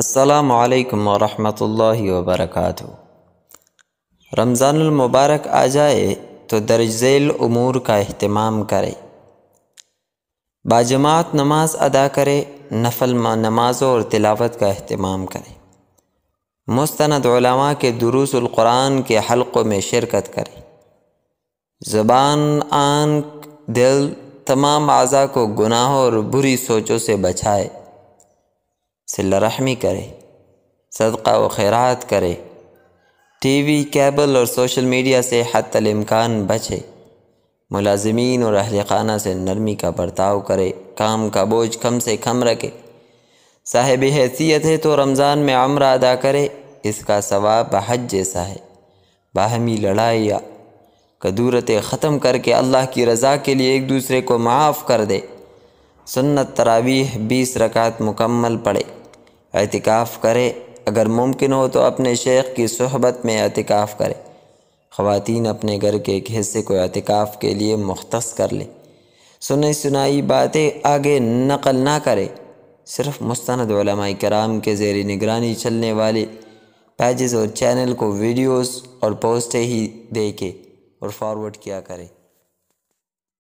असलकम वरहमतुल्लाहि वबरकातु रमज़ानमबारक आ जाए तो दर्ज झैल का अहतमाम करें बाजमात नमाज अदा करें नफल नमाज़ों और तिलावत का अहतमाम करें मुस्ंद के दुरुसक़ुरान के हलक़ों में शिरकत करें ज़बान आँख दिल तमाम अज़ा को गुनाहों और बुरी सोचों से बचाए रहमी करे सदका व खैरात करे टीवी केबल और सोशल मीडिया से हतमकान इम्कान बचे मुलाजमीन और अहल खाना से नरमी का बर्ताव करे काम का बोझ कम से कम रखे साहेब हैसियत है तो रमज़ान में अमरा अदा करे इसका सवाब हज जैसा है बाहमी लड़ाई या कदूरतें ख़त्म करके अल्लाह की रज़ा के लिए एक दूसरे को माफ़ कर दे सुन्नत तरावीह बीस रकात मुकम्मल पढ़े अहतिकाफ करे अगर मुमकिन हो तो अपने शेख की सहबत में अहतिकाफ करे खातन अपने घर के एक हिस्से को अहतिकाफ के लिए मुख्त कर लें सुनी सुनाई बातें आगे नकल ना करें सिर्फ मुस्ंद कराम के जेर निगरानी चलने वाले पेजेस और चैनल को वीडियोस और पोस्टें ही देखे और फॉरवर्ड किया करें